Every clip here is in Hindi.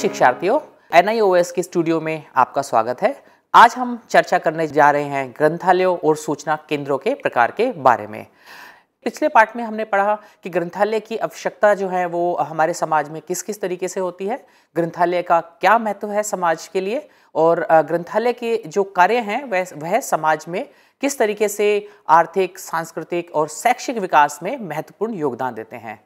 शिक्षार्थियों एन आई ओ एस के स्टूडियो में आपका स्वागत है आज हम चर्चा करने जा रहे हैं ग्रंथालयों और सूचना केंद्रों के प्रकार के बारे में पिछले पार्ट में हमने पढ़ा कि ग्रंथालय की आवश्यकता जो है वो हमारे समाज में किस किस तरीके से होती है ग्रंथालय का क्या महत्व है समाज के लिए और ग्रंथालय के जो कार्य हैं वह वह समाज में किस तरीके से आर्थिक सांस्कृतिक और शैक्षिक विकास में महत्वपूर्ण योगदान देते हैं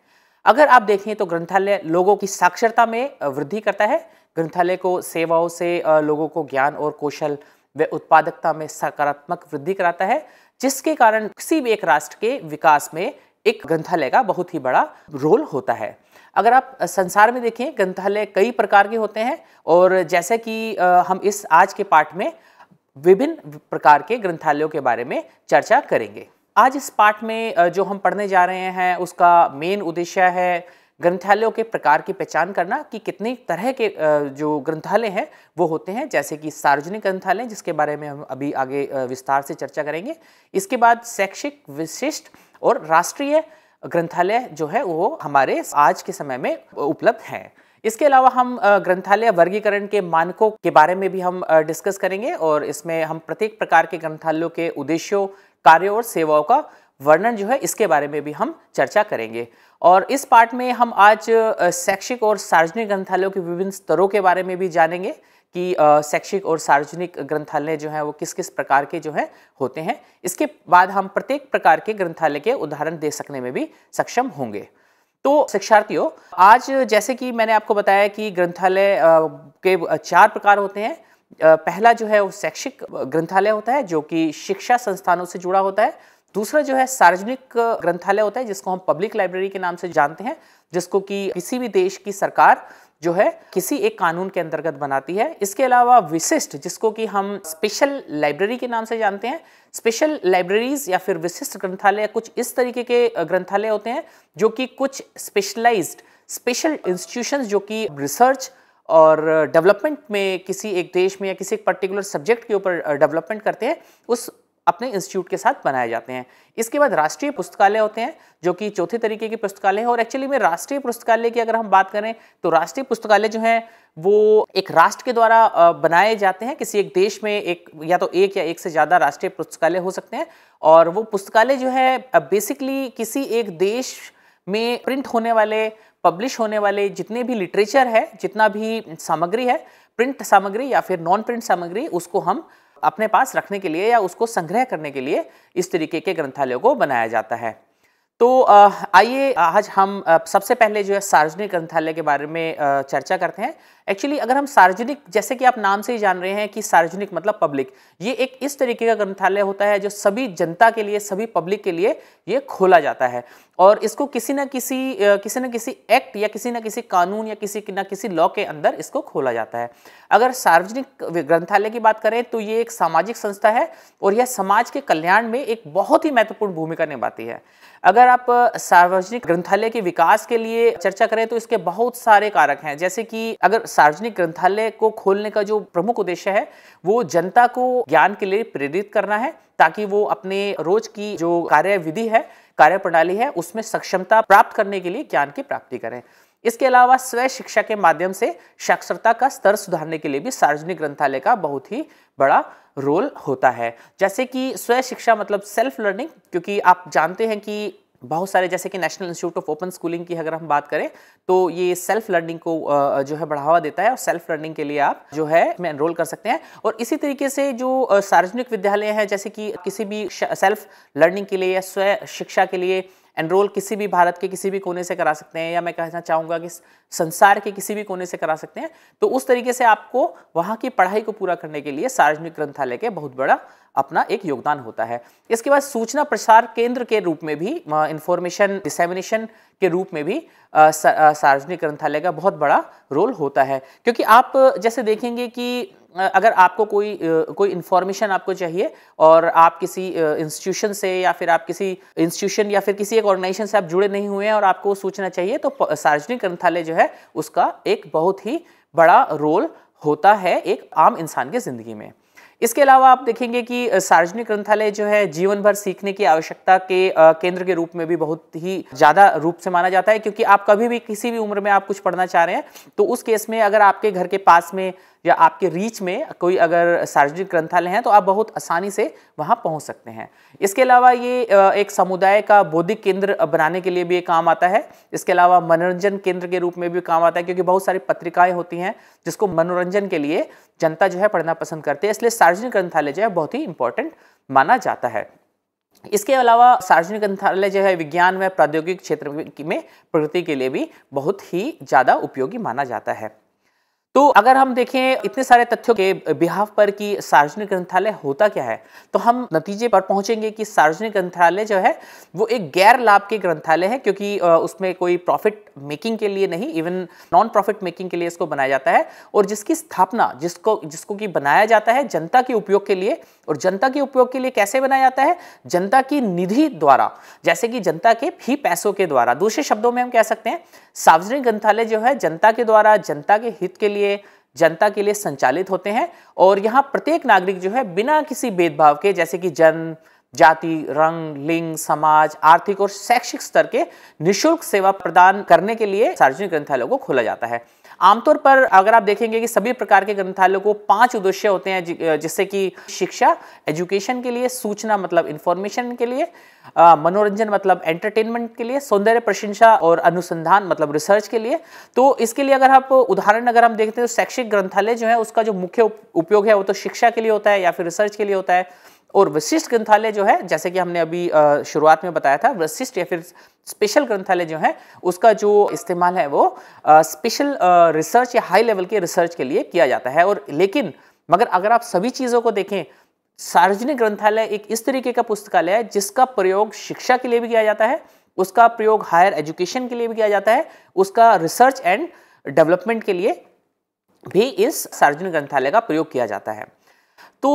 अगर आप देखें तो ग्रंथालय लोगों की साक्षरता में वृद्धि करता है ग्रंथालय को सेवाओं से लोगों को ज्ञान और कौशल व उत्पादकता में सकारात्मक वृद्धि कराता है जिसके कारण किसी भी एक राष्ट्र के विकास में एक ग्रंथालय का बहुत ही बड़ा रोल होता है अगर आप संसार में देखें ग्रंथालय कई प्रकार के होते हैं और जैसे कि हम इस आज के पाठ में विभिन्न प्रकार के ग्रंथालयों के बारे में चर्चा करेंगे आज इस पाठ में जो हम पढ़ने जा रहे हैं उसका मेन उद्देश्य है ग्रंथालयों के प्रकार की पहचान करना कि कितने तरह के जो ग्रंथालय हैं वो होते हैं जैसे कि सार्वजनिक ग्रंथालय जिसके बारे में हम अभी आगे विस्तार से चर्चा करेंगे इसके बाद शैक्षिक विशिष्ट और राष्ट्रीय ग्रंथालय जो है वो हमारे आज के समय में उपलब्ध हैं इसके अलावा हम ग्रंथालय वर्गीकरण के मानकों के बारे में भी हम डिस्कस करेंगे और इसमें हम प्रत्येक प्रकार के ग्रंथालयों के उद्देश्यों कार्यों और सेवाओं का वर्णन जो है इसके बारे में भी हम चर्चा करेंगे और इस पार्ट में हम आज शैक्षिक और सार्वजनिक ग्रंथालयों के विभिन्न स्तरों के बारे में भी जानेंगे कि शैक्षिक और सार्वजनिक ग्रंथालय जो हैं वो किस किस प्रकार के जो हैं होते हैं इसके बाद हम प्रत्येक प्रकार के ग्रंथालय के उदाहरण दे सकने में भी सक्षम होंगे तो शिक्षार्थियों आज जैसे कि मैंने आपको बताया कि ग्रंथालय के चार प्रकार होते हैं पहला जो है वो शैक्षिक ग्रंथालय होता है जो कि शिक्षा संस्थानों से जुड़ा होता है दूसरा जो है सार्वजनिक ग्रंथालय होता है जिसको हम पब्लिक लाइब्रेरी के नाम से जानते हैं जिसको कि किसी भी देश की सरकार जो है किसी एक कानून के अंतर्गत बनाती है इसके अलावा विशिष्ट जिसको कि हम स्पेशल लाइब्रेरी के नाम से जानते हैं स्पेशल लाइब्रेरीज या फिर विशिष्ट ग्रंथालय कुछ इस तरीके के ग्रंथालय होते हैं जो कि कुछ स्पेशलाइज्ड स्पेशल इंस्टीट्यूशंस जो कि रिसर्च और डेवलपमेंट में किसी एक देश में या किसी एक पर्टिकुलर सब्जेक्ट के ऊपर डेवलपमेंट करते हैं उस अपने इंस्टीट्यूट के साथ बनाए जाते हैं इसके बाद राष्ट्रीय पुस्तकालय होते हैं जो कि चौथे तरीके के पुस्तकालय हैं और एक्चुअली में राष्ट्रीय पुस्तकालय की अगर हम बात करें तो राष्ट्रीय पुस्तकालय जो है वो एक राष्ट्र के द्वारा बनाए जाते हैं किसी एक देश में एक या तो एक या एक से ज़्यादा राष्ट्रीय पुस्तकालय हो सकते हैं और वो पुस्तकालय जो है बेसिकली किसी एक देश में प्रिंट होने वाले पब्लिश होने वाले जितने भी लिटरेचर है जितना भी सामग्री है प्रिंट सामग्री या फिर नॉन प्रिंट सामग्री उसको हम अपने पास रखने के लिए या उसको संग्रह करने के लिए इस तरीके के ग्रंथालयों को बनाया जाता है तो आइए आज हम सबसे पहले जो है सार्वजनिक ग्रंथालय के बारे में चर्चा करते हैं एक्चुअली अगर हम सार्वजनिक जैसे कि आप नाम से ही जान रहे हैं कि सार्वजनिक मतलब पब्लिक ये एक इस तरीके का ग्रंथालय होता है जो सभी जनता के लिए सभी पब्लिक के लिए ये खोला जाता है और इसको किसी ना किसी किसी ना किसी एक्ट या किसी ना किसी कानून या किसी ना किसी लॉ के अंदर इसको खोला जाता है अगर सार्वजनिक ग्रंथालय की बात करें तो ये एक सामाजिक संस्था है और यह समाज के कल्याण में एक बहुत ही महत्वपूर्ण भूमिका निभाती है अगर आप सार्वजनिक ग्रंथालय के विकास के लिए चर्चा करें तो इसके बहुत सारे कारक हैं जैसे कि अगर सार्वजनिक ग्रंथालय को खोलने का जो प्रमुख उद्देश्य है वो जनता को ज्ञान के लिए प्रेरित करना है ताकि वो अपने रोज की जो कार्य विधि है कार्य प्रणाली है उसमें सक्षमता प्राप्त करने के लिए ज्ञान की प्राप्ति करें इसके अलावा स्व शिक्षा के माध्यम से साक्षरता का स्तर सुधारने के लिए भी सार्वजनिक ग्रंथालय का बहुत ही बड़ा रोल होता है जैसे कि स्वय शिक्षा मतलब सेल्फ लर्निंग क्योंकि आप जानते हैं कि बहुत सारे जैसे कि National Institute of Open Schooling की अगर हम बात करें तो ये सेल्फ लर्निंग को जो है बढ़ावा देता है और सेल्फ लर्निंग के लिए आप जो है एनरोल कर सकते हैं और इसी तरीके से जो सार्वजनिक विद्यालय हैं जैसे कि किसी भी सेल्फ लर्निंग के लिए या स्व शिक्षा के लिए एनरोल किसी भी भारत के किसी भी कोने से करा सकते हैं या मैं कहना चाहूँगा कि संसार के किसी भी कोने से करा सकते हैं तो उस तरीके से आपको वहाँ की पढ़ाई को पूरा करने के लिए सार्वजनिक ग्रंथालय के बहुत बड़ा अपना एक योगदान होता है इसके बाद सूचना प्रसार केंद्र के रूप में भी इंफॉर्मेशन डिसेमिनेशन के रूप में भी सार्वजनिक ग्रंथालय का बहुत बड़ा रोल होता है क्योंकि आप जैसे देखेंगे कि अगर आपको कोई कोई इन्फॉर्मेशन आपको चाहिए और आप किसी इंस्टीट्यूशन से या फिर आप किसी इंस्टीट्यूशन या फिर किसी एक ऑर्गेनाइजेशन से आप जुड़े नहीं हुए हैं और आपको सूचना चाहिए तो सार्वजनिक ग्रंथालय जो है उसका एक बहुत ही बड़ा रोल होता है एक आम इंसान की ज़िंदगी में इसके अलावा आप देखेंगे कि सार्वजनिक ग्रंथालय जो है जीवन भर सीखने की आवश्यकता के केंद्र के रूप में भी बहुत ही ज़्यादा रूप से माना जाता है क्योंकि आप कभी भी किसी भी उम्र में आप कुछ पढ़ना चाह रहे हैं तो उस केस में अगर आपके घर के पास में या आपके रीच में कोई अगर सार्वजनिक ग्रंथालय हैं तो आप बहुत आसानी से वहाँ पहुँच सकते हैं इसके अलावा ये एक समुदाय का बौद्धिक केंद्र बनाने के लिए भी काम आता है इसके अलावा मनोरंजन केंद्र के रूप में भी काम आता है क्योंकि बहुत सारी पत्रिकाएँ होती हैं जिसको मनोरंजन के लिए जनता जो है पढ़ना पसंद करती है इसलिए सार्वजनिक ग्रंथालय जो है बहुत ही इंपॉर्टेंट माना जाता है इसके अलावा सार्वजनिक ग्रंथालय जो है विज्ञान व प्रौद्योगिक क्षेत्र में प्रगति के लिए भी बहुत ही ज़्यादा उपयोगी माना जाता है तो अगर हम देखें इतने सारे तथ्यों के बिहाव पर कि सार्वजनिक ग्रंथालय होता क्या है तो हम नतीजे पर पहुंचेंगे कि सार्वजनिक ग्रंथालय जो है वो एक गैर लाभ के ग्रंथालय है क्योंकि उसमें कोई प्रॉफिट मेकिंग के लिए नहीं इवन नॉन प्रॉफिट मेकिंग के लिए इसको बनाया जाता है और जिसकी स्थापना जिसको जिसको कि बनाया जाता है जनता के उपयोग के लिए और जनता के उपयोग के लिए कैसे बनाया जाता है जनता की निधि द्वारा जैसे कि जनता के ही पैसों के द्वारा दूसरे शब्दों में हम कह सकते हैं सार्वजनिक ग्रंथालय जो है जनता के द्वारा जनता के हित के लिए लिए जनता के लिए संचालित होते हैं और यहाँ प्रत्येक नागरिक जो है बिना किसी भेदभाव के जैसे कि जन्म जाति रंग लिंग समाज आर्थिक और शैक्षिक स्तर के निशुल्क सेवा प्रदान करने के लिए सार्वजनिक ग्रंथालयों को खोला जाता है आमतौर पर अगर आप देखेंगे कि सभी प्रकार के ग्रंथालयों को पांच उद्देश्य होते हैं जिससे कि शिक्षा एजुकेशन के लिए सूचना मतलब इंफॉर्मेशन के लिए मनोरंजन मतलब एंटरटेनमेंट के लिए सौंदर्य प्रशंसा और अनुसंधान मतलब रिसर्च के लिए तो इसके लिए अगर आप उदाहरण अगर हम देखते हैं तो शैक्षिक ग्रंथालय जो है उसका जो मुख्य उपयोग है वो तो शिक्षा के लिए होता है या फिर रिसर्च के लिए होता है और विशिष्ट ग्रंथालय जो है जैसे कि हमने अभी शुरुआत में बताया था विशिष्ट या फिर स्पेशल ग्रंथालय जो है उसका जो इस्तेमाल है वो स्पेशल रिसर्च या हाई लेवल के रिसर्च के लिए किया जाता है और लेकिन मगर अगर आप सभी चीज़ों को देखें सार्वजनिक ग्रंथालय एक इस तरीके का पुस्तकालय है जिसका प्रयोग शिक्षा के लिए भी किया जाता है उसका प्रयोग हायर एजुकेशन के लिए भी किया जाता है उसका रिसर्च एंड डेवलपमेंट के लिए भी इस सार्वजनिक ग्रंथालय का प्रयोग किया जाता है तो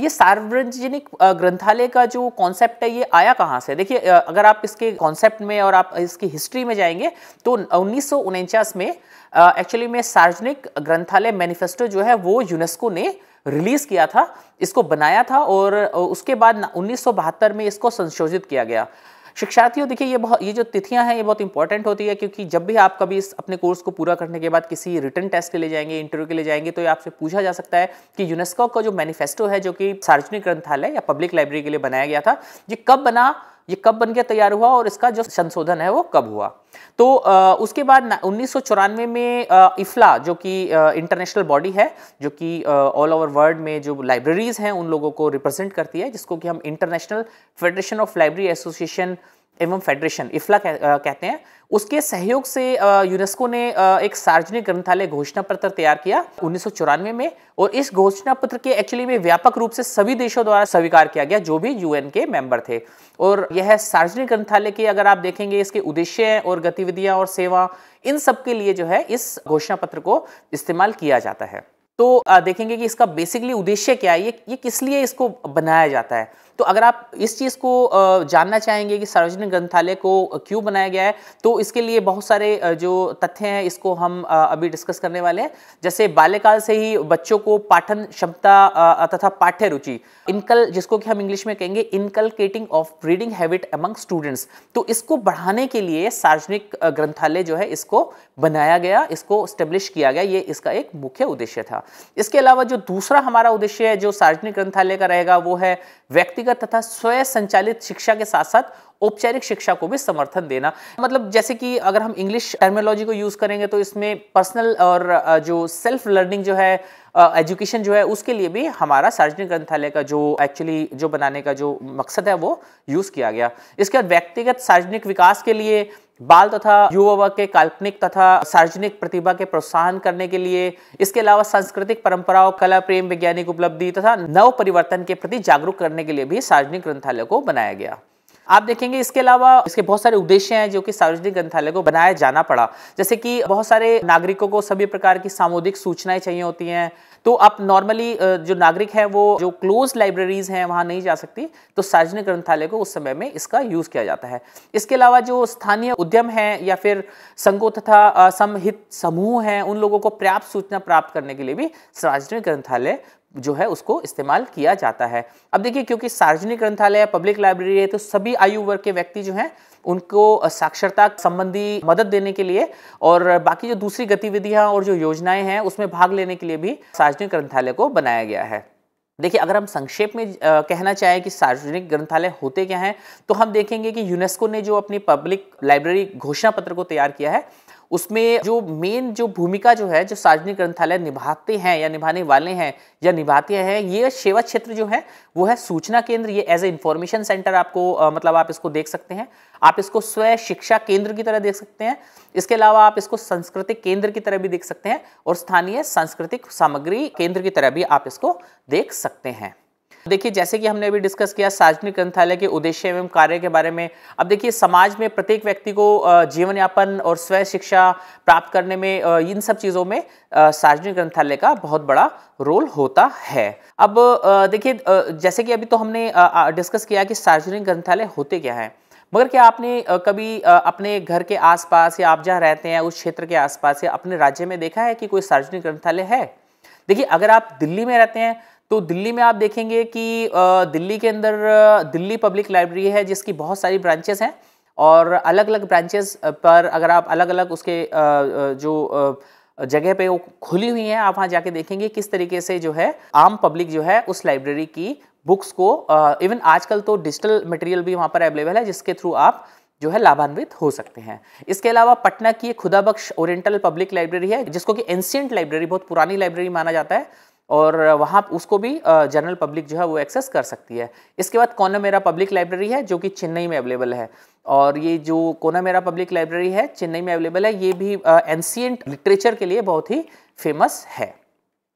ये सार्वजनिक ग्रंथालय का जो कॉन्सेप्ट है ये आया कहाँ से देखिए अगर आप इसके कॉन्सेप्ट में और आप इसकी हिस्ट्री में जाएंगे तो उन्नीस में एक्चुअली में सार्वजनिक ग्रंथालय मैनिफेस्टो जो है वो यूनेस्को ने रिलीज़ किया था इसको बनाया था और उसके बाद उन्नीस में इसको संशोधित किया गया शिक्षार्थियों देखिए ये बहुत ये जो तिथियां हैं ये बहुत इंपॉर्टेंट होती है क्योंकि जब भी आप कभी इस अपने कोर्स को पूरा करने के बाद किसी रिटर्न टेस्ट के लिए जाएंगे इंटरव्यू के लिए जाएंगे तो ये आपसे पूछा जा सकता है कि यूनेस्को का जो मैनिफेस्टो है जो कि सार्वजनिक ग्रंथालय या पब्लिक लाइब्रेरी के लिए बनाया गया था ये कब बना ये कब बन के तैयार हुआ और इसका जो संशोधन है वो कब हुआ तो आ, उसके बाद उन्नीस में आ, इफ्ला जो कि इंटरनेशनल बॉडी है जो कि ऑल ओवर वर्ल्ड में जो लाइब्रेरीज़ हैं उन लोगों को रिप्रेजेंट करती है जिसको कि हम International Federation of Library Association एवं फेडरेशन इफ्ला कह, आ, कहते हैं उसके सहयोग से यूनेस्को ने आ, एक सार्वजनिक ग्रंथालय घोषणा पत्र तैयार किया उन्नीस में और इस घोषणा पत्र के एक्चुअली में व्यापक रूप से सभी देशों द्वारा स्वीकार किया गया जो भी यूएन के मेंबर थे और यह सार्वजनिक ग्रंथालय के अगर आप देखेंगे इसके उद्देश्य और गतिविधियां और सेवा इन सब के लिए जो है इस घोषणा पत्र को इस्तेमाल किया जाता है तो देखेंगे कि इसका बेसिकली उद्देश्य क्या है ये ये किस लिए इसको बनाया जाता है तो अगर आप इस चीज़ को जानना चाहेंगे कि सार्वजनिक ग्रंथालय को क्यों बनाया गया है तो इसके लिए बहुत सारे जो तथ्य हैं इसको हम अभी डिस्कस करने वाले हैं जैसे बाल्यकाल से ही बच्चों को पाठन क्षमता तथा पाठ्य रुचि इनकल जिसको कि हम इंग्लिश में कहेंगे inculcating of reading habit among students तो इसको बढ़ाने के लिए सार्वजनिक ग्रंथालय जो है इसको बनाया गया इसको स्टेब्लिश किया गया ये इसका एक मुख्य उद्देश्य था इसके अलावा जो दूसरा हमारा उद्देश्य है जो सार्वजनिक ग्रंथालय का रहेगा वो है व्यक्तिगत तथा स्वयं संचालित शिक्षा के साथ साथ औपचारिक शिक्षा को भी समर्थन देना मतलब जैसे कि अगर हम इंग्लिश टर्मिनोलॉजी को यूज़ करेंगे तो इसमें पर्सनल और जो सेल्फ लर्निंग जो है एजुकेशन जो है उसके लिए भी हमारा सार्वजनिक ग्रंथालय का जो एक्चुअली जो बनाने का जो मकसद है वो यूज़ किया गया इसके बाद व्यक्तिगत सार्वजनिक विकास के लिए बाल तथा तो युवा के काल्पनिक तथा सार्वजनिक प्रतिभा के प्रोत्साहन करने के लिए इसके अलावा सांस्कृतिक परंपराओं कला प्रेम वैज्ञानिक उपलब्धि तथा नव परिवर्तन के प्रति जागरूक करने के लिए भी सार्वजनिक ग्रंथालय को बनाया गया आप देखेंगे इसके अलावा इसके बहुत सारे उद्देश्य हैं जो कि सार्वजनिक ग्रंथालय को बनाया जाना पड़ा जैसे कि बहुत सारे नागरिकों को सभी प्रकार की सामूहिक सूचनाएं चाहिए होती हैं तो आप नॉर्मली जो नागरिक है वो जो क्लोज लाइब्रेरीज हैं वहाँ नहीं जा सकती तो सार्वजनिक ग्रंथालय को उस समय में इसका यूज़ किया जाता है इसके अलावा जो स्थानीय उद्यम हैं या फिर संघों तथा समहित समूह हैं उन लोगों को पर्याप्त सूचना प्राप्त करने के लिए भी सार्वजनिक ग्रंथालय जो है उसको इस्तेमाल किया जाता है अब देखिए क्योंकि सार्वजनिक ग्रंथालय पब्लिक लाइब्रेरी है तो सभी आयु वर्ग के व्यक्ति जो हैं उनको साक्षरता संबंधी मदद देने के लिए और बाकी जो दूसरी गतिविधियां और जो योजनाएं हैं उसमें भाग लेने के लिए भी सार्वजनिक ग्रंथालय को बनाया गया है देखिए अगर हम संक्षेप में आ, कहना चाहें कि सार्वजनिक ग्रंथालय होते क्या हैं तो हम देखेंगे कि यूनेस्को ने जो अपनी पब्लिक लाइब्रेरी घोषणा पत्र को तैयार किया है उसमें जो मेन जो भूमिका जो है जो सार्वजनिक ग्रंथालय निभाते हैं या निभाने वाले हैं या निभाते हैं ये सेवा क्षेत्र जो है वो है सूचना केंद्र ये एज ए इंफॉर्मेशन सेंटर आपको आ, मतलब आप इसको देख सकते हैं आप इसको स्व शिक्षा केंद्र की तरह देख सकते हैं इसके अलावा आप इसको सांस्कृतिक केंद्र की तरह भी देख सकते हैं और स्थानीय सांस्कृतिक सामग्री केंद्र की तरह भी आप इसको देख सकते हैं देखिए जैसे कि हमने अभी डिस्कस किया सार्वजनिक ग्रंथालय के उद्देश्य एवं कार्य के बारे में अब देखिए समाज में प्रत्येक व्यक्ति को जीवन यापन और स्वय शिक्षा प्राप्त करने में इन सब चीज़ों में सार्वजनिक ग्रंथालय का बहुत बड़ा रोल होता है अब देखिए जैसे कि अभी तो हमने डिस्कस किया कि सार्वजनिक ग्रंथालय होते क्या हैं मगर क्या आपने कभी अपने घर के आसपास या आप जहाँ रहते हैं उस क्षेत्र के आसपास या अपने राज्य में देखा है कि कोई सार्वजनिक ग्रंथालय है देखिए अगर आप दिल्ली में रहते हैं तो दिल्ली में आप देखेंगे कि दिल्ली के अंदर दिल्ली पब्लिक लाइब्रेरी है जिसकी बहुत सारी ब्रांचेस हैं और अलग अलग ब्रांचेस पर अगर आप अलग अलग उसके जो जगह पे वो खुली हुई हैं आप वहाँ जाके देखेंगे किस तरीके से जो है आम पब्लिक जो है उस लाइब्रेरी की बुक्स को इवन आजकल तो डिजिटल मटेरियल भी वहाँ पर अवेलेबल है जिसके थ्रू आप जो है लाभान्वित हो सकते हैं इसके अलावा पटना की खुदाबख्श ओरिएंटल पब्लिक लाइब्रेरी है जिसको कि एंशियंट लाइब्रेरी बहुत पुरानी लाइब्रेरी माना जाता है और वहाँ उसको भी जनरल पब्लिक जो है वो एक्सेस कर सकती है इसके बाद कोना मेरा पब्लिक लाइब्रेरी है जो कि चेन्नई में अवेलेबल है और ये जो कोना मेरा पब्लिक लाइब्रेरी है चेन्नई में अवेलेबल है ये भी एंशियंट लिटरेचर के लिए बहुत ही फेमस है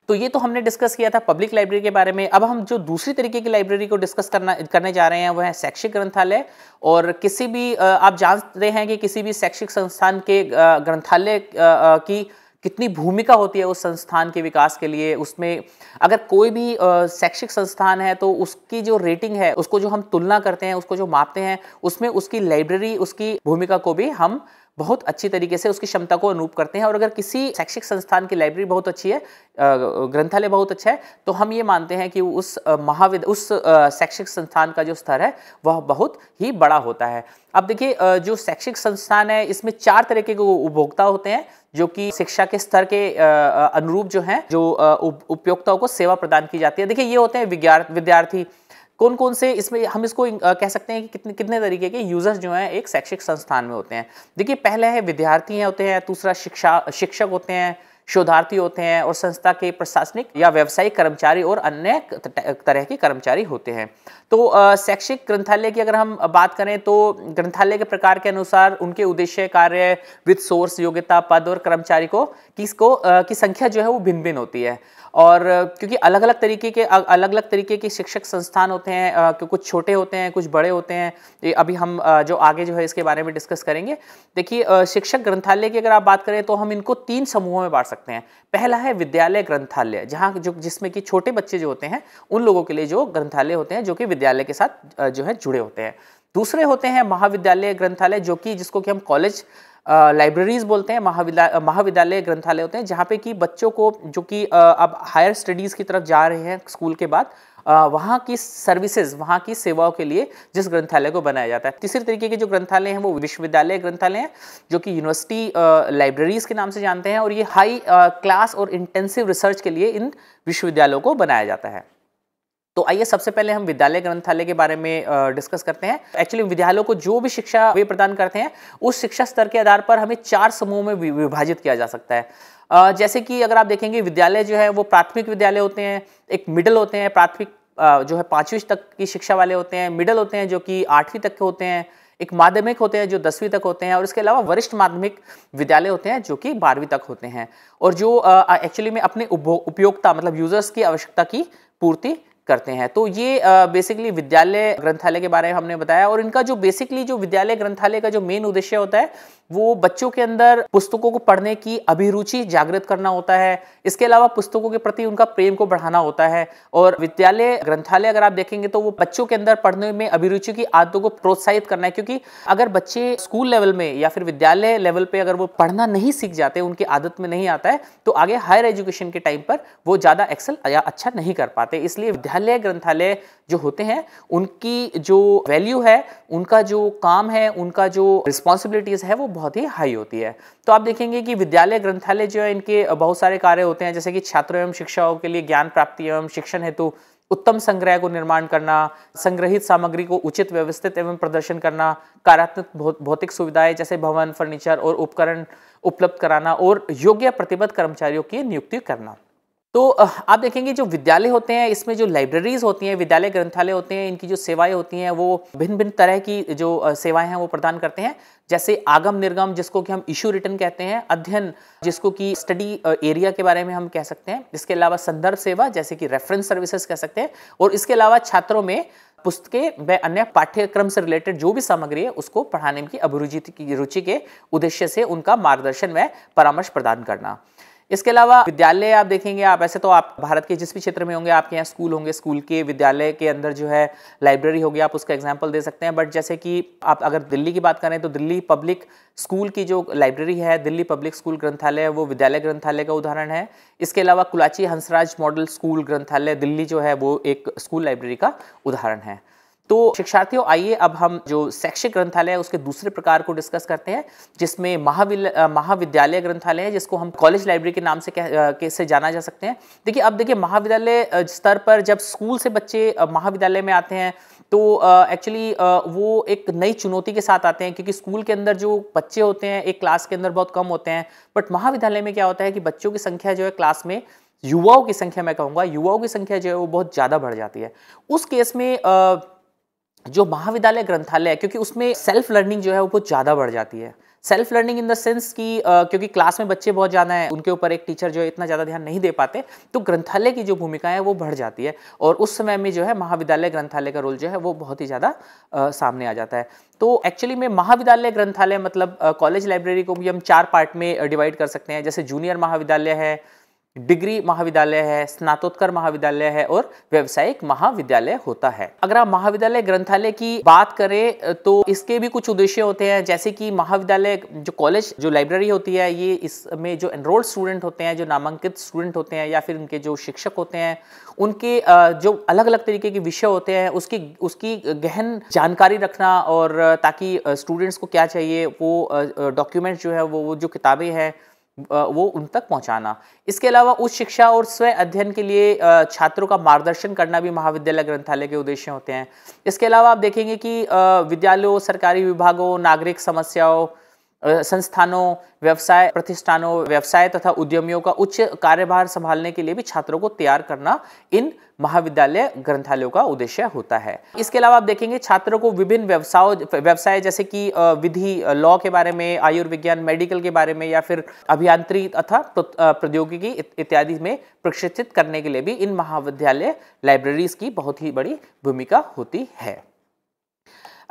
तो ये तो हमने डिस्कस किया था पब्लिक लाइब्रेरी के बारे में अब हम जो दूसरी तरीके की लाइब्रेरी को डिस्कस करना करने जा रहे हैं वह है शैक्षिक ग्रंथालय और किसी भी आप जानते हैं कि किसी भी शैक्षिक संस्थान के ग्रंथालय की कितनी भूमिका होती है उस संस्थान के विकास के लिए उसमें अगर कोई भी शैक्षिक संस्थान है तो उसकी जो रेटिंग है उसको जो हम तुलना करते हैं उसको जो मापते हैं उसमें उसकी लाइब्रेरी उसकी भूमिका को भी हम बहुत अच्छी तरीके से उसकी क्षमता को अनुरूप करते हैं और अगर किसी शैक्षिक संस्थान की लाइब्रेरी बहुत अच्छी है ग्रंथालय बहुत अच्छा है तो हम ये मानते हैं कि उस महाविद उस शैक्षिक संस्थान का जो स्तर है वह बहुत ही बड़ा होता है अब देखिए जो शैक्षिक संस्थान है इसमें चार तरह के उपभोक्ता होते हैं जो कि शिक्षा के स्तर के अनुरूप जो हैं जो उपयोक्ताओं को सेवा प्रदान की जाती है देखिए ये होते हैं विद्यार्थी कौन कौन से इसमें हम इसको कह सकते हैं कि कितने कितने तरीके के यूज़र्स जो हैं एक शैक्षिक संस्थान में होते हैं देखिए पहले है विद्यार्थी हैं होते हैं दूसरा शिक्षा शिक्षक होते हैं शोधार्थी होते हैं और संस्था के प्रशासनिक या व्यावसायिक कर्मचारी और अन्य तरह के कर्मचारी होते हैं तो शैक्षिक ग्रंथालय की अगर हम बात करें तो ग्रंथालय के प्रकार के अनुसार उनके उद्देश्य कार्य विद सोर्स योग्यता पद और कर्मचारी को किसको की संख्या जो है वो भिन्न भिन्न होती है और क्योंकि अलग अलग तरीके के अलग अलग तरीके के शिक्षक संस्थान होते हैं कुछ छोटे होते हैं कुछ बड़े होते हैं अभी हम जो आगे जो है इसके बारे में डिस्कस करेंगे देखिए शिक्षक ग्रंथालय की अगर आप बात करें तो हम इनको तीन समूहों में बांट सकते हैं पहला है विद्यालय ग्रंथालय जहाँ जो जिसमें कि छोटे बच्चे जो होते हैं उन लोगों के लिए जो ग्रंथालय होते हैं जो कि विद्यालय के साथ जो है जुड़े होते हैं दूसरे होते हैं महाविद्यालय ग्रंथालय जो कि जिसको कि हम कॉलेज लाइब्रेरीज बोलते हैं महाविद्यालय महाविद्यालय ग्रंथालय होते हैं जहाँ पे कि बच्चों को जो कि अब हायर स्टडीज़ की तरफ जा रहे हैं स्कूल के बाद वहाँ की सर्विसेज वहाँ की सेवाओं के लिए जिस ग्रंथालय को बनाया जाता है तीसरे तरीके के जो ग्रंथालय हैं वो विश्वविद्यालय ग्रंथालय हैं जो कि यूनिवर्सिटी लाइब्रेरीज के नाम से जानते हैं और ये हाई क्लास और इंटेंसिव रिसर्च के लिए इन विश्वविद्यालयों को बनाया जाता है तो आइए सबसे पहले हम विद्यालय ग्रंथालय के बारे में डिस्कस करते हैं एक्चुअली विद्यालयों को जो भी शिक्षा वे प्रदान करते हैं उस शिक्षा स्तर के आधार पर हमें चार समूह में विभाजित किया जा सकता है जैसे कि अगर आप देखेंगे विद्यालय जो है वो प्राथमिक विद्यालय होते हैं एक मिडिल होते हैं प्राथमिक जो है पाँचवीं तक की शिक्षा वाले होते हैं मिडिल होते हैं जो कि आठवीं तक के होते हैं एक माध्यमिक होते हैं जो दसवीं तक होते हैं और इसके अलावा वरिष्ठ माध्यमिक विद्यालय होते हैं जो कि बारहवीं तक होते हैं और जो एक्चुअली में अपने उपभोग उपयोगता मतलब यूजर्स की आवश्यकता की पूर्ति करते हैं तो ये बेसिकली विद्यालय ग्रंथालय के बारे में हमने बताया और इनका जो बेसिकली जो विद्यालय ग्रंथालय का जो मेन उद्देश्य होता है वो बच्चों के अंदर पुस्तकों को पढ़ने की अभिरुचि जागृत करना होता है इसके अलावा पुस्तकों के प्रति उनका प्रेम को बढ़ाना होता है और विद्यालय ग्रंथालय अगर आप देखेंगे तो वो बच्चों के अंदर पढ़ने में अभिरुचि की आदतों को प्रोत्साहित करना है क्योंकि अगर बच्चे स्कूल लेवल में या फिर विद्यालय लेवल पे अगर वो पढ़ना नहीं सीख जाते उनकी आदत में नहीं आता है तो आगे हायर एजुकेशन के टाइम पर वो ज़्यादा एक्सेल या अच्छा नहीं कर पाते इसलिए विद्यालय अन्य ग्रंथालय जो होते हैं उनकी जो वैल्यू है उनका जो काम है उनका जो रिस्पॉन्सिबिलिटीज़ है वो बहुत ही हाई होती है तो आप देखेंगे कि विद्यालय ग्रंथालय जो है इनके बहुत सारे कार्य होते हैं जैसे कि छात्रों एवं शिक्षाओं के लिए ज्ञान प्राप्ति एवं शिक्षण हेतु उत्तम संग्रह को निर्माण करना संग्रहित सामग्री को उचित व्यवस्थित एवं प्रदर्शन करना कार्यात्मक भौतिक सुविधाएं जैसे भवन फर्नीचर और उपकरण उपलब्ध कराना और योग्य प्रतिबद्ध कर्मचारियों की नियुक्ति करना तो आप देखेंगे जो विद्यालय होते हैं इसमें जो लाइब्रेरीज होती हैं विद्यालय ग्रंथालय होते हैं इनकी जो सेवाएं होती हैं वो भिन्न भिन्न तरह की जो सेवाएं हैं वो प्रदान करते हैं जैसे आगम निर्गम जिसको कि हम इशू रिटर्न कहते हैं अध्ययन जिसको कि स्टडी एरिया के बारे में हम कह सकते हैं इसके अलावा संदर्भ सेवा जैसे कि रेफरेंस सर्विसेज कह सकते हैं और इसके अलावा छात्रों में पुस्तकें व अन्य पाठ्यक्रम से रिलेटेड जो भी सामग्री है उसको पढ़ाने की अभिरुचि की रुचि के उद्देश्य से उनका मार्गदर्शन व परामर्श प्रदान करना इसके अलावा विद्यालय आप देखेंगे आप ऐसे तो आप भारत के जिस भी क्षेत्र में होंगे आपके यहाँ स्कूल होंगे स्कूल के विद्यालय के अंदर जो है लाइब्रेरी होगी आप उसका एग्जाम्पल दे सकते हैं बट जैसे कि आप अगर दिल्ली की बात करें तो दिल्ली पब्लिक स्कूल की जो लाइब्रेरी है दिल्ली पब्लिक स्कूल ग्रंथालय है वो विद्यालय ग्रंथालय का उदाहरण है इसके अलावा कुलाची हंसराज मॉडल स्कूल ग्रंथालय दिल्ली जो है वो एक स्कूल लाइब्रेरी का उदाहरण है तो शिक्षार्थियों आइए अब हम जो शैक्षिक ग्रंथालय है उसके दूसरे प्रकार को डिस्कस करते हैं जिसमें महाविल महाविद्यालय ग्रंथालय है जिसको हम कॉलेज लाइब्रेरी के नाम से कैसे जाना जा सकते हैं देखिए अब देखिए महाविद्यालय स्तर पर जब स्कूल से बच्चे महाविद्यालय में आते हैं तो एक्चुअली वो एक नई चुनौती के साथ आते हैं क्योंकि स्कूल के अंदर जो बच्चे होते हैं एक क्लास के अंदर बहुत कम होते हैं बट महाविद्यालय में क्या होता है कि बच्चों की संख्या जो है क्लास में युवाओं की संख्या मैं कहूँगा युवाओं की संख्या जो है वो बहुत ज़्यादा बढ़ जाती है उस केस में जो महाविद्यालय ग्रंथालय है क्योंकि उसमें सेल्फ लर्निंग जो है वो बहुत ज़्यादा बढ़ जाती है self learning in the sense कि क्योंकि क्लास में बच्चे बहुत ज़्यादा हैं उनके ऊपर एक टीचर जो है इतना ज़्यादा ध्यान नहीं दे पाते तो ग्रंथालय की जो भूमिका है वो बढ़ जाती है और उस समय में जो है महाविद्यालय ग्रंथालय का रोल जो है वो बहुत ही ज़्यादा सामने आ जाता है तो एक्चुअली में महाविद्यालय ग्रंथालय मतलब कॉलेज लाइब्रेरी को भी हम चार पार्ट में डिवाइड कर सकते हैं जैसे जूनियर महाविद्यालय है डिग्री महाविद्यालय है स्नातोत्तर महाविद्यालय है और व्यवसायिक महाविद्यालय होता है अगर आप महाविद्यालय ग्रंथालय की बात करें तो इसके भी कुछ उद्देश्य होते हैं जैसे कि महाविद्यालय जो कॉलेज जो लाइब्रेरी होती है ये इसमें जो एनरोल्ड स्टूडेंट होते हैं जो नामांकित स्टूडेंट होते हैं या फिर उनके जो शिक्षक होते हैं उनके जो अलग अलग तरीके के विषय होते हैं उसकी उसकी गहन जानकारी रखना और ताकि स्टूडेंट्स को क्या चाहिए वो डॉक्यूमेंट्स जो है वो जो किताबें हैं वो उन तक पहुंचाना इसके अलावा उच्च शिक्षा और स्वयं अध्ययन के लिए छात्रों का मार्गदर्शन करना भी महाविद्यालय ग्रंथालय के उद्देश्य होते हैं इसके अलावा आप देखेंगे कि विद्यालयों सरकारी विभागों नागरिक समस्याओं संस्थानों व्यवसाय प्रतिष्ठानों व्यवसाय तथा उद्यमियों का उच्च कार्यभार संभालने के लिए भी छात्रों को तैयार करना इन महाविद्यालय ग्रंथालयों का उद्देश्य होता है इसके अलावा आप देखेंगे छात्रों को विभिन्न व्यवसायों व्यवसाय जैसे कि विधि लॉ के बारे में आयुर्विज्ञान मेडिकल के बारे में या फिर अभियांत्री तथा प्रौद्योगिकी इत्यादि में प्रशिक्षित करने के लिए भी इन महाविद्यालय लाइब्रेरीज की बहुत ही बड़ी भूमिका होती है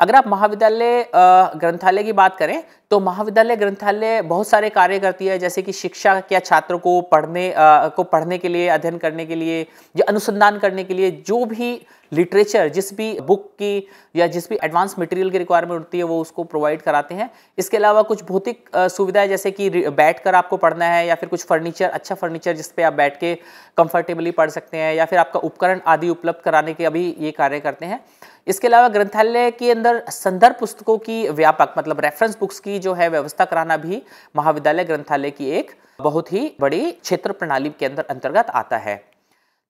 अगर आप महाविद्यालय ग्रंथालय की बात करें तो महाविद्यालय ग्रंथालय बहुत सारे कार्य करती है जैसे कि शिक्षा क्या छात्रों को पढ़ने आ, को पढ़ने के लिए अध्ययन करने के लिए या अनुसंधान करने के लिए जो भी लिटरेचर जिस भी बुक की या जिस भी एडवांस मटेरियल की रिक्वायरमेंट होती है वो उसको प्रोवाइड कराते हैं इसके अलावा कुछ भौतिक सुविधाएं जैसे कि बैठ कर आपको पढ़ना है या फिर कुछ फर्नीचर अच्छा फर्नीचर जिस पे आप बैठ के कंफर्टेबली पढ़ सकते हैं या फिर आपका उपकरण आदि उपलब्ध कराने के अभी ये कार्य करते हैं इसके अलावा ग्रंथालय के अंदर संदर्भ पुस्तकों की व्यापक मतलब रेफरेंस बुक्स की जो है व्यवस्था कराना भी महाविद्यालय ग्रंथालय की एक बहुत ही बड़ी क्षेत्र प्रणाली के अंदर अंतर्गत आता है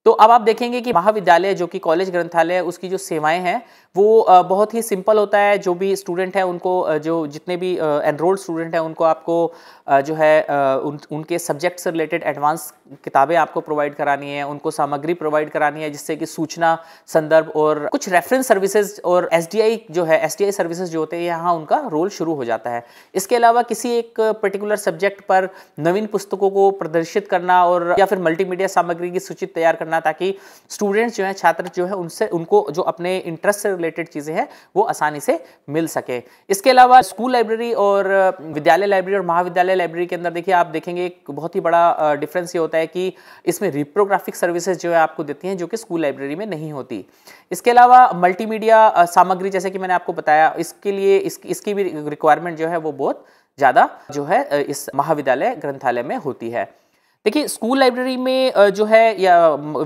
तो अब आप देखेंगे कि महाविद्यालय जो कि कॉलेज ग्रंथालय है उसकी जो सेवाएं हैं वो बहुत ही सिंपल होता है जो भी स्टूडेंट है उनको जो जितने भी एनरोल्ड स्टूडेंट हैं उनको आपको जो है उन, उनके सब्जेक्ट से रिलेटेड एडवांस किताबें आपको प्रोवाइड करानी है उनको सामग्री प्रोवाइड करानी है जिससे कि सूचना संदर्भ और कुछ रेफरेंस सर्विसेज और एस जो है एस सर्विसेज जो होते हैं यहाँ उनका रोल शुरू हो जाता है इसके अलावा किसी एक पर्टिकुलर सब्जेक्ट पर नवीन पुस्तकों को प्रदर्शित करना और या फिर मल्टीमीडिया सामग्री की सूची तैयार करना करना ताकि स्टूडेंट्स जो है छात्र जो है उनसे उनको जो अपने इंटरेस्ट से रिलेटेड चीज़ें हैं वो आसानी से मिल सके इसके अलावा स्कूल लाइब्रेरी और विद्यालय लाइब्रेरी और महाविद्यालय लाइब्रेरी के अंदर देखिए आप देखेंगे एक बहुत ही बड़ा डिफरेंस ये होता है कि इसमें रिप्रोग्राफिक सर्विसेज जो है आपको देती हैं जो कि स्कूल लाइब्रेरी में नहीं होती इसके अलावा मल्टीमीडिया सामग्री जैसे कि मैंने आपको बताया इसके लिए इस, इसकी भी रिक्वायरमेंट जो है वो बहुत ज़्यादा जो है इस महाविद्यालय ग्रंथालय में होती है देखिए स्कूल लाइब्रेरी में जो है या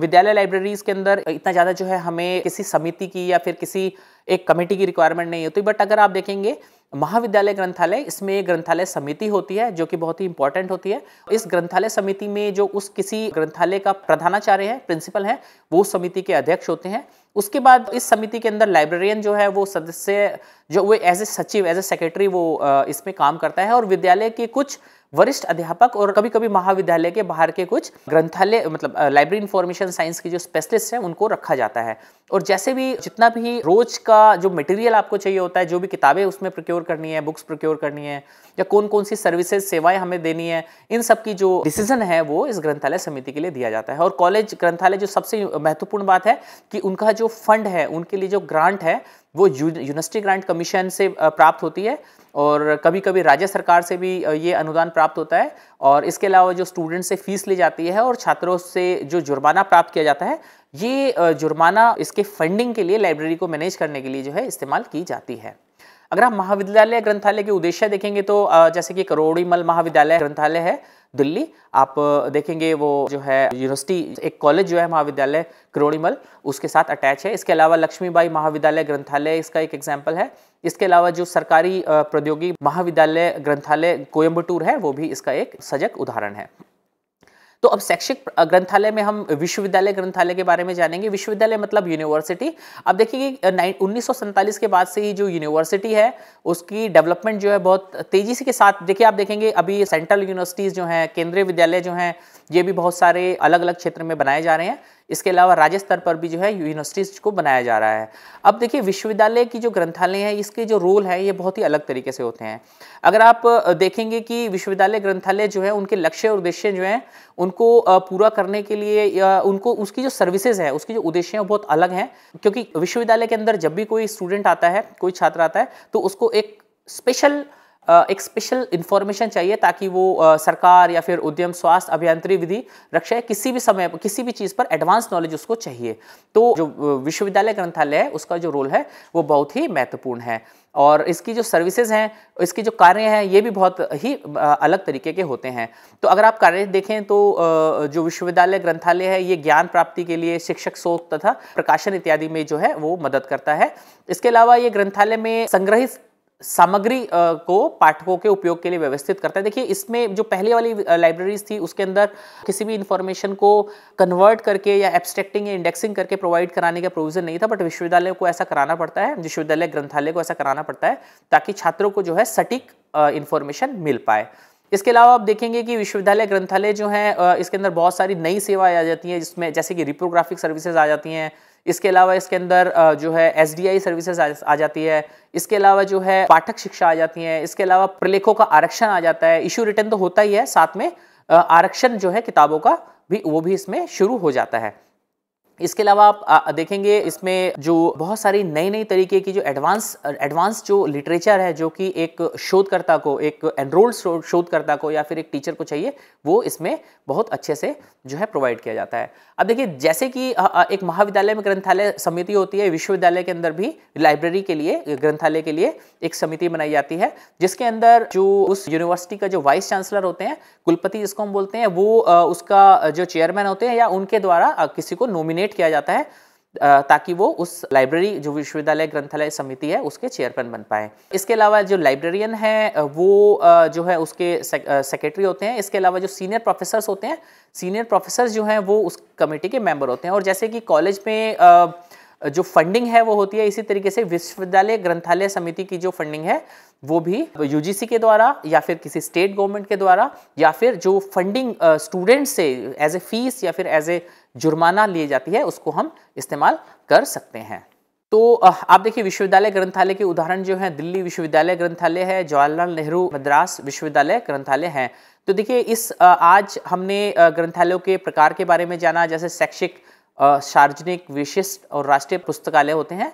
विद्यालय लाइब्रेरीज के अंदर इतना ज़्यादा जो है हमें किसी समिति की या फिर किसी एक कमेटी की रिक्वायरमेंट नहीं होती बट अगर आप देखेंगे महाविद्यालय ग्रंथालय इसमें एक ग्रंथालय समिति होती है जो कि बहुत ही इंपॉर्टेंट होती है इस ग्रंथालय समिति में जो उस किसी ग्रंथालय का प्रधानाचार्य है प्रिंसिपल है वो समिति के अध्यक्ष होते हैं उसके बाद इस समिति के अंदर लाइब्रेरियन जो है वो सदस्य जो वो एज ए सचिव एज ए सेक्रेटरी वो इसमें काम करता है और विद्यालय के कुछ वरिष्ठ अध्यापक और कभी कभी महाविद्यालय के बाहर के कुछ ग्रंथालय मतलब लाइब्रेरी इन्फॉर्मेशन साइंस के जो स्पेशलिस्ट हैं उनको रखा जाता है और जैसे भी जितना भी रोज का जो मटेरियल आपको चाहिए होता है जो भी किताबें उसमें प्रोक्योर करनी है बुक्स प्रोक्योर करनी है या कौन कौन सी सर्विसेज सेवाएं हमें देनी है इन सब की जो डिसीजन है वो इस ग्रंथालय समिति के लिए दिया जाता है और कॉलेज ग्रंथालय जो सबसे महत्वपूर्ण बात है कि उनका जो फंड है उनके लिए जो ग्रांट है वो यूनिवर्सिटी ग्रांट कमीशन से प्राप्त होती है और कभी कभी राज्य सरकार से भी ये अनुदान प्राप्त होता है और इसके अलावा जो स्टूडेंट से फीस ली जाती है और छात्रों से जो जुर्माना प्राप्त किया जाता है ये जुर्माना इसके फंडिंग के लिए लाइब्रेरी को मैनेज करने के लिए जो है इस्तेमाल की जाती है अगर हम महाविद्यालय ग्रंथालय के उद्देश्य देखेंगे तो जैसे कि करोड़ीमल महाविद्यालय ग्रंथालय है दिल्ली आप देखेंगे वो जो है यूनिवर्सिटी एक कॉलेज जो है महाविद्यालय क्रोणीमल उसके साथ अटैच है इसके अलावा लक्ष्मीबाई महाविद्यालय ग्रंथालय इसका एक एग्जाम्पल है इसके अलावा जो सरकारी प्रौद्योगिकी महाविद्यालय ग्रंथालय कोयम्बटूर है वो भी इसका एक सजग उदाहरण है तो अब शैक्षिक ग्रंथालय में हम विश्वविद्यालय ग्रंथालय के बारे में जानेंगे विश्वविद्यालय मतलब यूनिवर्सिटी अब देखिए उन्नीस के बाद से ही जो यूनिवर्सिटी है उसकी डेवलपमेंट जो है बहुत तेजी से के साथ देखिए आप देखेंगे अभी सेंट्रल यूनिवर्सिटीज़ जो हैं केंद्रीय विद्यालय जो हैं ये भी बहुत सारे अलग अलग क्षेत्र में बनाए जा रहे हैं इसके अलावा राज्य स्तर पर भी जो है यूनिवर्सिटीज़ को बनाया जा रहा है अब देखिए विश्वविद्यालय की जो ग्रंथालय हैं इसके जो रोल हैं ये बहुत ही अलग तरीके से होते हैं अगर आप देखेंगे कि विश्वविद्यालय ग्रंथालय जो है उनके लक्ष्य और उद्देश्य जो हैं उनको पूरा करने के लिए या उनको उसकी जो सर्विसेज हैं उसकी जो उद्देश्य हैं बहुत अलग हैं क्योंकि विश्वविद्यालय के अंदर जब भी कोई स्टूडेंट आता है कोई छात्र आता है तो उसको एक स्पेशल एक स्पेशल इन्फॉर्मेशन चाहिए ताकि वो सरकार या फिर उद्यम स्वास्थ्य अभियांत्रिकी विधि रक्षा किसी भी समय किसी भी चीज़ पर एडवांस नॉलेज उसको चाहिए तो जो विश्वविद्यालय ग्रंथालय है उसका जो रोल है वो बहुत ही महत्वपूर्ण है और इसकी जो सर्विसेज हैं इसकी जो कार्य हैं ये भी बहुत ही अलग तरीके के होते हैं तो अगर आप कार्य देखें तो जो विश्वविद्यालय ग्रंथालय है ये ज्ञान प्राप्ति के लिए शिक्षक शोध तथा प्रकाशन इत्यादि में जो है वो मदद करता है इसके अलावा ये ग्रंथालय में संग्रहित सामग्री को पाठकों के उपयोग के लिए व्यवस्थित करता है देखिए इसमें जो पहले वाली लाइब्रेरीज थी उसके अंदर किसी भी इंफॉर्मेशन को कन्वर्ट करके या एब्स्ट्रैक्टिंग या इंडेक्सिंग करके प्रोवाइड कराने का प्रोविजन नहीं था बट विश्वविद्यालय को ऐसा कराना पड़ता है विश्वविद्यालय ग्रंथालय को ऐसा कराना पड़ता है ताकि छात्रों को जो है सटीक इन्फॉर्मेशन मिल पाए इसके अलावा आप देखेंगे कि विश्वविद्यालय ग्रंथालय जो है इसके अंदर बहुत सारी नई सेवाएं आ जाती हैं जिसमें जैसे कि रिप्रोग्राफिक सर्विसेज आ जाती हैं इसके अलावा इसके अंदर जो है एस डी आई सर्विसेज आ जाती है इसके अलावा जो है पाठक शिक्षा आ जाती है इसके अलावा प्रलेखों का आरक्षण आ जाता है इश्यू रिटर्न तो होता ही है साथ में आरक्षण जो है किताबों का भी वो भी इसमें शुरू हो जाता है इसके अलावा आप देखेंगे इसमें जो बहुत सारी नई नई तरीके की जो एडवांस एडवांस जो लिटरेचर है जो कि एक शोधकर्ता को एक एनरोल्ड शोधकर्ता को या फिर एक टीचर को चाहिए वो इसमें बहुत अच्छे से जो है प्रोवाइड किया जाता है अब देखिए जैसे कि एक महाविद्यालय में ग्रंथालय समिति होती है विश्वविद्यालय के अंदर भी लाइब्रेरी के लिए ग्रंथालय के लिए एक समिति बनाई जाती है जिसके अंदर जो उस यूनिवर्सिटी का जो वाइस चांसलर होते हैं कुलपति जिसको हम बोलते हैं वो उसका जो चेयरमैन होते हैं या उनके द्वारा किसी को नॉमिनेट नॉमिनेट किया जाता है ताकि वो उस लाइब्रेरी जो विश्वविद्यालय ग्रंथालय समिति है उसके चेयरमैन बन पाए इसके अलावा जो लाइब्रेरियन है वो जो है उसके सेक्रेटरी होते हैं इसके अलावा जो सीनियर प्रोफेसर्स होते हैं सीनियर प्रोफेसर्स जो हैं वो उस कमेटी के मेंबर होते हैं और जैसे कि कॉलेज में जो फंडिंग है वो होती है इसी तरीके से विश्वविद्यालय ग्रंथालय समिति की जो फंडिंग है वो भी यूजीसी के द्वारा या फिर किसी स्टेट गवर्नमेंट के द्वारा या फिर जो फंडिंग स्टूडेंट से एज ए फीस या फिर एज ए जुर्माना लिए जाती है उसको हम इस्तेमाल कर सकते हैं तो आप देखिए विश्वविद्यालय ग्रंथालय के उदाहरण जो है दिल्ली विश्वविद्यालय ग्रंथालय है जवाहरलाल नेहरू मद्रास विश्वविद्यालय ग्रंथालय हैं तो देखिए इस आज हमने ग्रंथालयों के प्रकार के बारे में जाना जैसे शैक्षिक सार्वजनिक विशिष्ट और राष्ट्रीय पुस्तकालय होते हैं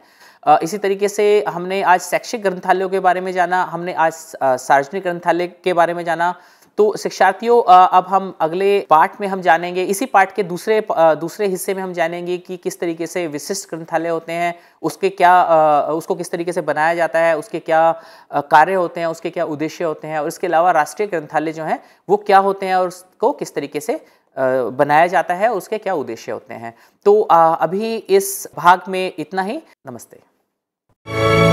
इसी तरीके से हमने आज शैक्षिक ग्रंथालयों के बारे में जाना हमने आज सार्वजनिक ग्रंथालय के बारे में जाना तो शिक्षार्थियों अब हम अगले पार्ट में हम जानेंगे इसी पार्ट के दूसरे दूसरे हिस्से में हम जानेंगे कि किस तरीके से विशिष्ट ग्रंथालय होते हैं उसके क्या उसको किस तरीके से बनाया जाता है उसके क्या कार्य होते हैं उसके क्या उद्देश्य होते हैं और इसके अलावा राष्ट्रीय ग्रंथालय जो हैं वो क्या होते हैं और उसको किस तरीके से बनाया जाता है उसके क्या उद्देश्य होते हैं तो अभी इस भाग में इतना ही नमस्ते